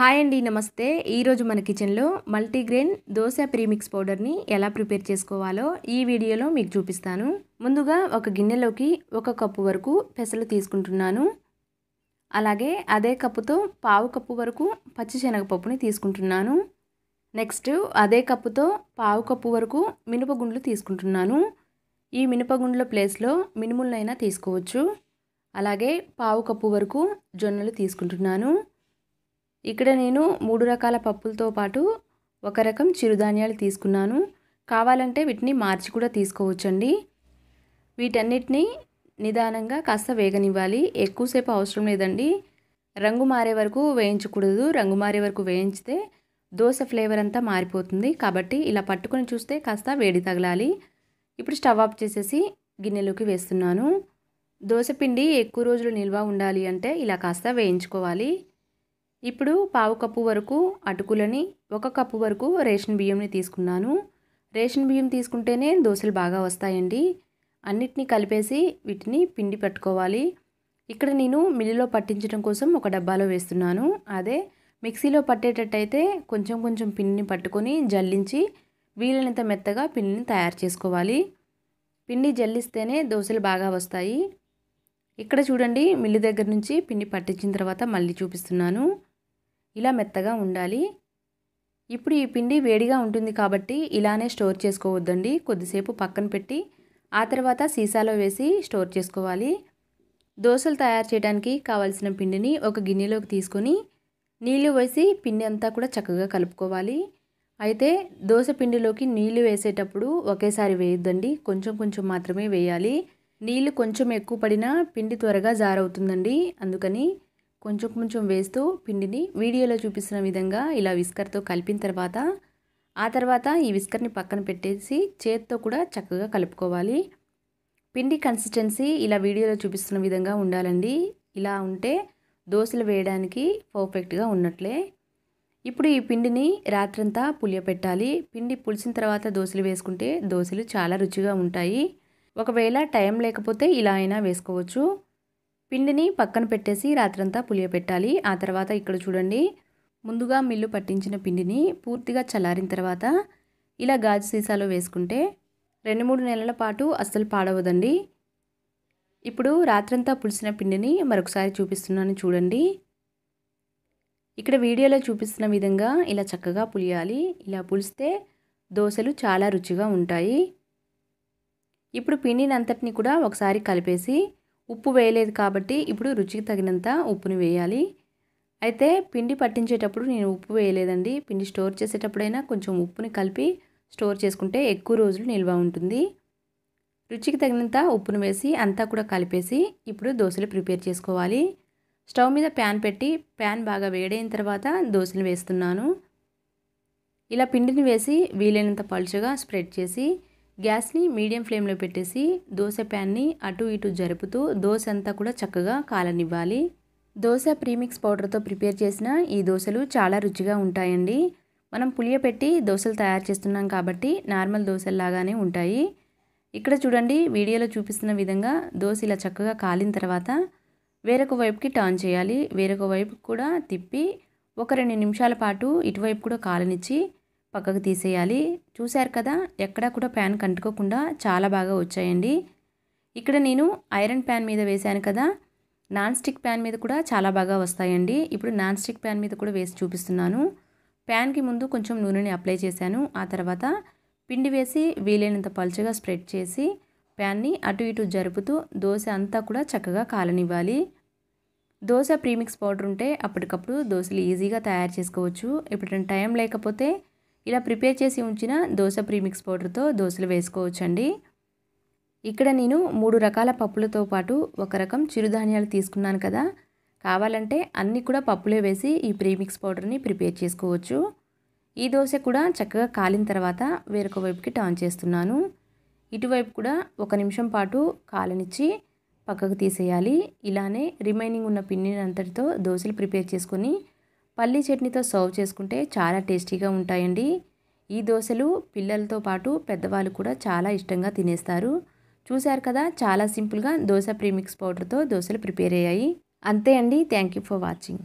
hi అండి నమస్తే ఈరోజు మన కిచెన్లో మల్టీగ్రెయిన్ దోశ ప్రీమిక్స్ పౌడర్ని ఎలా ప్రిపేర్ చేసుకోవాలో ఈ వీడియోలో మీకు చూపిస్తాను ముందుగా ఒక గిన్నెలోకి ఒక కప్పు వరకు పెసలు తీసుకుంటున్నాను అలాగే అదే కప్పుతో పావు కప్పు వరకు పచ్చిశనగపప్పుని తీసుకుంటున్నాను నెక్స్ట్ అదే కప్పుతో పావు కప్పు వరకు మినపగుండ్లు తీసుకుంటున్నాను ఈ మినపగుండ్ల ప్లేస్లో మినుములనైనా తీసుకోవచ్చు అలాగే పావు కప్పు వరకు జొన్నలు తీసుకుంటున్నాను ఇక్కడ నేను మూడు రకాల పప్పులతో పాటు ఒక రకం చిరుధాన్యాలు తీసుకున్నాను కావాలంటే వీటిని మార్చి కూడా తీసుకోవచ్చండి వీటన్నిటిని నిదానంగా కాస్త వేగనివ్వాలి ఎక్కువసేపు అవసరం లేదండి రంగు మారే వరకు వేయించకూడదు రంగు మారే వరకు వేయించితే దోశ ఫ్లేవర్ అంతా మారిపోతుంది కాబట్టి ఇలా పట్టుకొని చూస్తే కాస్త వేడి తగలాలి ఇప్పుడు స్టవ్ ఆఫ్ చేసేసి గిన్నెలోకి వేస్తున్నాను దోశ పిండి ఎక్కువ రోజులు నిల్వ ఉండాలి అంటే ఇలా కాస్త వేయించుకోవాలి ఇప్పుడు పావు కప్పు వరకు అటుకులని ఒక కప్పు వరకు రేషన్ బియ్యంని తీసుకున్నాను రేషన్ బియ్యం తీసుకుంటేనే దోశలు బాగా వస్తాయండి అన్నిటినీ కలిపేసి వీటిని పిండి పెట్టుకోవాలి ఇక్కడ నేను మిల్లులో పట్టించడం కోసం ఒక డబ్బాలో వేస్తున్నాను అదే మిక్సీలో పట్టేటట్టయితే కొంచెం కొంచెం పిండిని పట్టుకొని జల్లించి వీలైనంత మెత్తగా పిండిని తయారు చేసుకోవాలి పిండి జల్లిస్తేనే దోశలు బాగా వస్తాయి ఇక్కడ చూడండి మిల్లు దగ్గర నుంచి పిండి పట్టించిన తర్వాత మళ్ళీ చూపిస్తున్నాను ఇలా మెత్తగా ఉండాలి ఇప్పుడు ఈ పిండి వేడిగా ఉంటుంది కాబట్టి ఇలానే స్టోర్ చేసుకోవద్దండి కొద్దిసేపు పక్కన పెట్టి ఆ తర్వాత సీసాలో వేసి స్టోర్ చేసుకోవాలి దోశలు తయారు చేయడానికి కావలసిన పిండిని ఒక గిన్నెలోకి తీసుకొని నీళ్లు వేసి పిండి అంతా కూడా చక్కగా కలుపుకోవాలి అయితే దోశ పిండిలోకి నీళ్లు వేసేటప్పుడు ఒకేసారి వేయొద్దండి కొంచెం కొంచెం మాత్రమే వేయాలి నీళ్లు కొంచెం ఎక్కువ పడినా పిండి త్వరగా జారవుతుందండి అందుకని కొంచెం కొంచెం వేస్తూ పిండిని వీడియోలో చూపిస్తున్న విధంగా ఇలా విస్కర్తో కలిపిన తర్వాత ఆ తర్వాత ఈ విస్కర్ని పక్కన పెట్టేసి చేత్తో కూడా చక్కగా కలుపుకోవాలి పిండి కన్సిస్టెన్సీ ఇలా వీడియోలో చూపిస్తున్న విధంగా ఉండాలండి ఇలా ఉంటే దోశలు వేయడానికి పర్ఫెక్ట్గా ఉన్నట్లే ఇప్పుడు ఈ పిండిని రాత్రంతా పులియపెట్టాలి పిండి పులిసిన తర్వాత దోశలు వేసుకుంటే దోశలు చాలా రుచిగా ఉంటాయి ఒకవేళ టైం లేకపోతే ఇలా అయినా వేసుకోవచ్చు పిండిని పక్కన పెట్టేసి రాత్రంతా పులియబెట్టాలి ఆ తర్వాత ఇక్కడ చూడండి ముందుగా మిల్లు పట్టించిన పిండిని పూర్తిగా చల్లారిన తర్వాత ఇలా గాజు సీసాలో వేసుకుంటే రెండు మూడు నెలల పాటు అస్సలు పాడవదండి ఇప్పుడు రాత్రంతా పులిసిన పిండిని మరొకసారి చూపిస్తున్నాను చూడండి ఇక్కడ వీడియోలో చూపిస్తున్న విధంగా ఇలా చక్కగా పులియాలి ఇలా పులిస్తే దోశలు చాలా రుచిగా ఉంటాయి ఇప్పుడు పిండిని అంతటిని కూడా ఒకసారి కలిపేసి ఉప్పు వేయలేదు కాబట్టి ఇప్పుడు రుచికి తగినంత ఉప్పుని వేయాలి అయితే పిండి పట్టించేటప్పుడు నేను ఉప్పు వేయలేదండి పిండి స్టోర్ చేసేటప్పుడైనా కొంచెం ఉప్పుని కలిపి స్టోర్ చేసుకుంటే ఎక్కువ రోజులు నిల్వ ఉంటుంది రుచికి తగినంత ఉప్పును వేసి అంతా కూడా కలిపేసి ఇప్పుడు దోశలు ప్రిపేర్ చేసుకోవాలి స్టవ్ మీద ప్యాన్ పెట్టి ప్యాన్ బాగా వేడైన తర్వాత దోశలు వేస్తున్నాను ఇలా పిండిని వేసి వీలైనంత పలుచగా స్ప్రెడ్ చేసి గ్యాస్ని మీడియం ఫ్లేమ్లో పెట్టేసి దోశ ప్యాన్ని అటు ఇటు జరుపుతూ దోశ అంతా కూడా చక్కగా కాలనివ్వాలి దోశ ప్రీమిక్స్ పౌడర్తో ప్రిపేర్ చేసిన ఈ దోశలు చాలా రుచిగా ఉంటాయండి మనం పులియపెట్టి దోశలు తయారు చేస్తున్నాం కాబట్టి నార్మల్ దోశల్లాగానే ఉంటాయి ఇక్కడ చూడండి వీడియోలో చూపిస్తున్న విధంగా దోశ ఇలా చక్కగా కాలిన తర్వాత వేరొక వైపుకి టర్న్ చేయాలి వేరొక వైపు కూడా తిప్పి ఒక రెండు నిమిషాల పాటు ఇటువైపు కూడా కాలనిచ్చి పక్కకు తీసేయాలి చూశారు కదా ఎక్కడా కూడా ప్యాన్ కంటుకోకుండా చాలా బాగా వచ్చాయండి ఇక్కడ నేను ఐరన్ ప్యాన్ మీద వేశాను కదా నాన్ స్టిక్ ప్యాన్ మీద కూడా చాలా బాగా వస్తాయండి ఇప్పుడు నాన్ స్టిక్ ప్యాన్ మీద కూడా వేసి చూపిస్తున్నాను ప్యాన్కి ముందు కొంచెం నూనెని అప్లై చేశాను ఆ తర్వాత పిండి వేసి వీలైనంత పలుచగా స్ప్రెడ్ చేసి ప్యాన్ని అటు ఇటు జరుపుతూ దోశ అంతా కూడా చక్కగా కాలనివ్వాలి దోశ ప్రీమిక్స్ పౌడర్ ఉంటే అప్పటికప్పుడు దోశలు ఈజీగా తయారు చేసుకోవచ్చు ఎప్పుడైనా టైం లేకపోతే ఇలా ప్రిపేర్ చేసి ఉంచిన దోశ ప్రీమిక్స్ పౌడర్తో దోశలు వేసుకోవచ్చండి ఇక్కడ నేను మూడు రకాల పప్పులతో పాటు ఒక రకం చిరుధాన్యాలు తీసుకున్నాను కదా కావాలంటే అన్నీ కూడా పప్పులే వేసి ఈ ప్రీమిక్స్ పౌడర్ని ప్రిపేర్ చేసుకోవచ్చు ఈ దోశ కూడా చక్కగా కాలిన తర్వాత వేరొక వైపుకి టర్న్ చేస్తున్నాను ఇటువైపు కూడా ఒక నిమిషం పాటు కాలనిచ్చి పక్కకు తీసేయాలి ఇలానే రిమైనింగ్ ఉన్న పిన్నిని అంతటితో దోశలు ప్రిపేర్ చేసుకొని పల్లీ చట్నీతో సర్వ్ చేసుకుంటే చాలా టేస్టీగా ఉంటాయండి ఈ దోశలు పిల్లలతో పాటు పెద్దవాళ్ళు కూడా చాలా ఇష్టంగా తినేస్తారు చూశారు కదా చాలా సింపుల్గా దోశ ప్రీమిక్స్ పౌడర్తో దోశలు ప్రిపేర్ అయ్యాయి అంతే అండి థ్యాంక్ యూ ఫర్ వాచింగ్